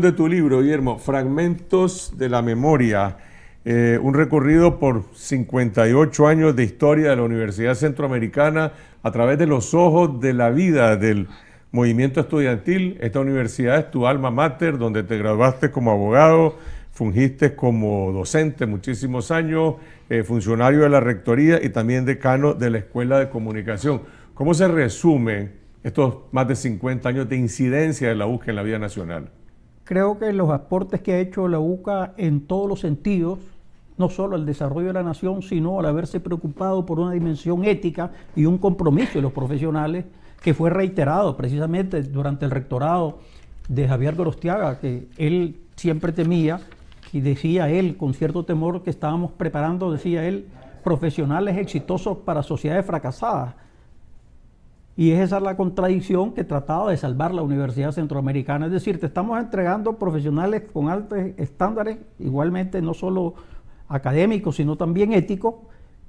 de tu libro, Guillermo, Fragmentos de la Memoria, eh, un recorrido por 58 años de historia de la Universidad Centroamericana a través de los ojos de la vida del movimiento estudiantil. Esta universidad es tu alma mater, donde te graduaste como abogado, fungiste como docente muchísimos años, eh, funcionario de la Rectoría y también decano de la Escuela de Comunicación. ¿Cómo se resume estos más de 50 años de incidencia de la búsqueda en la vida nacional? creo que los aportes que ha hecho la UCA en todos los sentidos, no solo al desarrollo de la nación, sino al haberse preocupado por una dimensión ética y un compromiso de los profesionales que fue reiterado precisamente durante el rectorado de Javier Gorostiaga, que él siempre temía y decía él con cierto temor que estábamos preparando, decía él, profesionales exitosos para sociedades fracasadas. Y es esa la contradicción que trataba de salvar la Universidad Centroamericana. Es decir, te estamos entregando profesionales con altos estándares, igualmente no solo académicos, sino también éticos,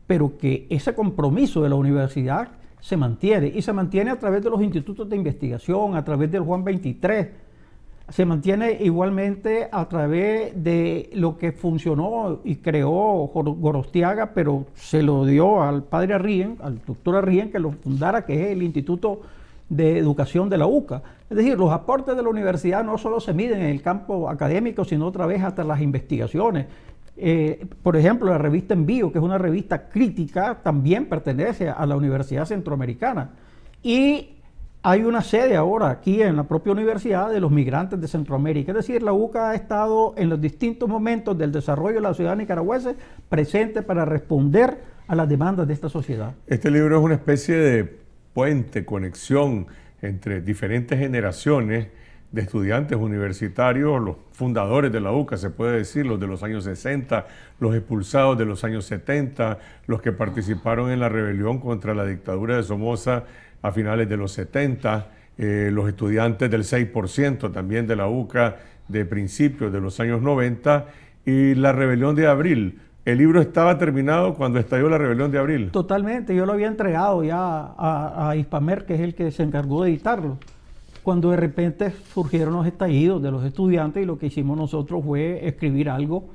pero que ese compromiso de la universidad se mantiene. Y se mantiene a través de los institutos de investigación, a través del Juan 23, se mantiene igualmente a través de lo que funcionó y creó Gorostiaga, pero se lo dio al padre Arrien, al doctor Arrien, que lo fundara, que es el Instituto de Educación de la UCA. Es decir, los aportes de la universidad no solo se miden en el campo académico, sino otra vez hasta las investigaciones. Eh, por ejemplo, la revista Envío, que es una revista crítica, también pertenece a la Universidad Centroamericana. Y hay una sede ahora aquí en la propia Universidad de los Migrantes de Centroamérica, es decir, la UCA ha estado en los distintos momentos del desarrollo de la ciudad nicaragüense presente para responder a las demandas de esta sociedad. Este libro es una especie de puente, conexión entre diferentes generaciones de estudiantes universitarios, los fundadores de la UCA, se puede decir, los de los años 60, los expulsados de los años 70, los que participaron en la rebelión contra la dictadura de Somoza a finales de los 70, eh, los estudiantes del 6% también de la UCA de principios de los años 90 y la rebelión de abril. El libro estaba terminado cuando estalló la rebelión de abril. Totalmente, yo lo había entregado ya a, a Ispamer, que es el que se encargó de editarlo cuando de repente surgieron los estallidos de los estudiantes y lo que hicimos nosotros fue escribir algo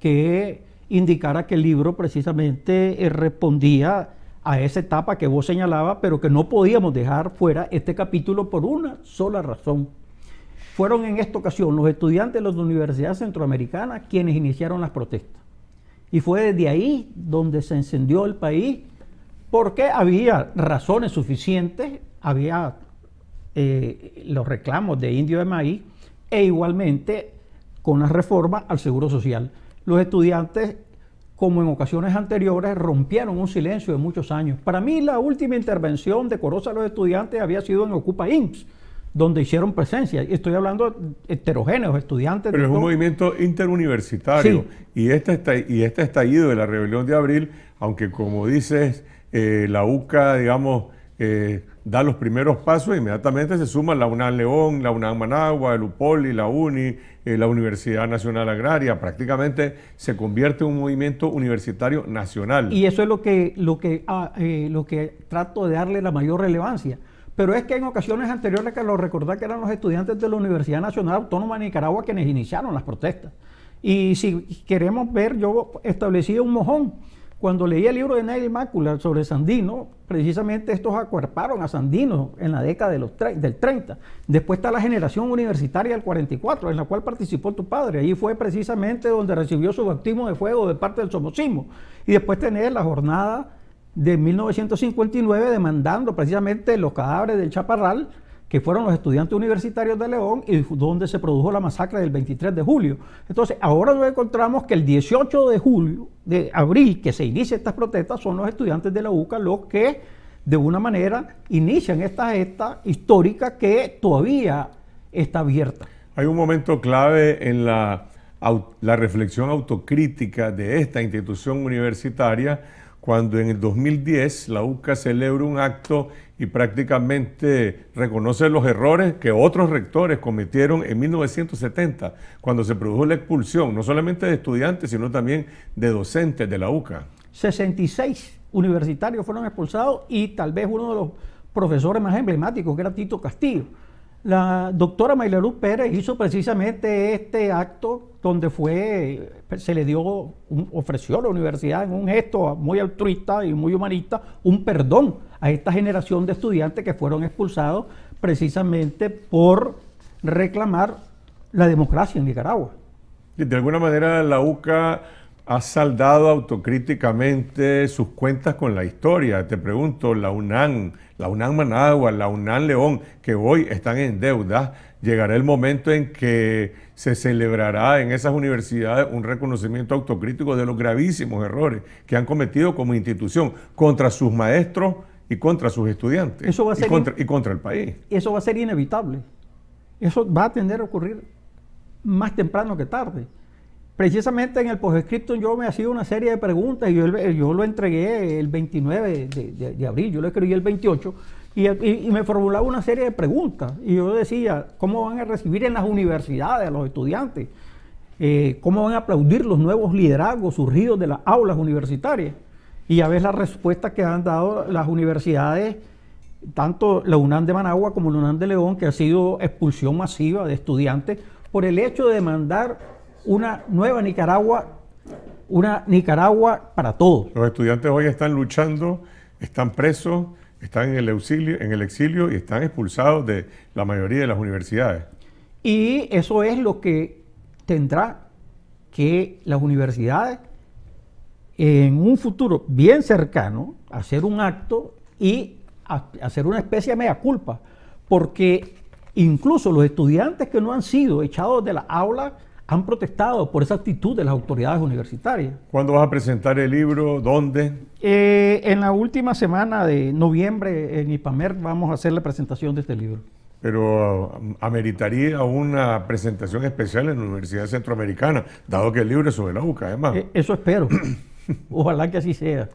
que indicara que el libro precisamente eh, respondía a esa etapa que vos señalaba, pero que no podíamos dejar fuera este capítulo por una sola razón. Fueron en esta ocasión los estudiantes de las Universidad Centroamericana quienes iniciaron las protestas. Y fue desde ahí donde se encendió el país, porque había razones suficientes, había eh, los reclamos de Indio de Maíz, e igualmente con la reforma al Seguro Social. Los estudiantes como en ocasiones anteriores, rompieron un silencio de muchos años. Para mí, la última intervención decorosa de los estudiantes había sido en Ocupa IMSS, donde hicieron presencia. Estoy hablando de heterogéneos, estudiantes. Pero es un movimiento interuniversitario. Y, este y estallido de la rebelión de abril, aunque como dices, eh, la UCA, digamos, eh, da los primeros pasos, inmediatamente se suman la UNAM León, la UNAM Managua, el UPOLI, la UNI, eh, la Universidad Nacional Agraria, prácticamente se convierte en un movimiento universitario nacional. Y eso es lo que, lo que, ah, eh, lo que trato de darle la mayor relevancia. Pero es que en ocasiones anteriores que lo recordar que eran los estudiantes de la Universidad Nacional Autónoma de Nicaragua quienes iniciaron las protestas. Y si queremos ver, yo establecí un mojón cuando leí el libro de Neil Macular sobre Sandino, precisamente estos acuerparon a Sandino en la década del 30. Después está la generación universitaria del 44, en la cual participó tu padre. Ahí fue precisamente donde recibió su bautismo de fuego de parte del somocismo. Y después tener la jornada de 1959 demandando precisamente los cadáveres del Chaparral que fueron los estudiantes universitarios de León y donde se produjo la masacre del 23 de julio. Entonces, ahora nos encontramos que el 18 de julio, de abril, que se inician estas protestas, son los estudiantes de la UCA los que, de una manera, inician esta gesta histórica que todavía está abierta. Hay un momento clave en la, la reflexión autocrítica de esta institución universitaria cuando en el 2010 la UCA celebra un acto y prácticamente reconoce los errores que otros rectores cometieron en 1970, cuando se produjo la expulsión, no solamente de estudiantes, sino también de docentes de la UCA. 66 universitarios fueron expulsados y tal vez uno de los profesores más emblemáticos, que era Tito Castillo la doctora maylerú Pérez hizo precisamente este acto donde fue, se le dio, ofreció a la universidad en un gesto muy altruista y muy humanista un perdón a esta generación de estudiantes que fueron expulsados precisamente por reclamar la democracia en Nicaragua. De alguna manera la UCA ha saldado autocríticamente sus cuentas con la historia. Te pregunto, la UNAM, la UNAM Managua, la UNAM León, que hoy están en deuda, llegará el momento en que se celebrará en esas universidades un reconocimiento autocrítico de los gravísimos errores que han cometido como institución contra sus maestros y contra sus estudiantes y, contra, y contra el país. Eso va a ser inevitable. Eso va a tener que ocurrir más temprano que tarde precisamente en el postscriptum yo me hacía una serie de preguntas y yo, lo entregué el 29 de, abril, yo lo escribí el 28 y, me formulaba una serie de preguntas y yo decía, ¿cómo van a recibir en las universidades a los estudiantes? Eh, ¿Cómo van a aplaudir los nuevos liderazgos surgidos de las aulas universitarias? Y a ves la respuesta que han dado las universidades, tanto la UNAM de Managua como la UNAM de León, que ha sido expulsión masiva de estudiantes por el hecho de demandar una nueva Nicaragua, una Nicaragua para todos. Los estudiantes hoy están luchando, están presos, están en el exilio, en el exilio y están expulsados de la mayoría de las universidades. Y eso es lo que tendrá que las universidades en un futuro bien cercano hacer un acto y hacer una especie de mea culpa, porque incluso los estudiantes que no han sido echados de la aula han protestado por esa actitud de las autoridades universitarias. ¿Cuándo vas a presentar el libro? ¿Dónde? Eh, en la última semana de noviembre en IPAMER vamos a hacer la presentación de este libro. Pero ah, ameritaría una presentación especial en la Universidad Centroamericana, dado que el libro es sobre la UCA, además. Eh, eso espero. Ojalá que así sea.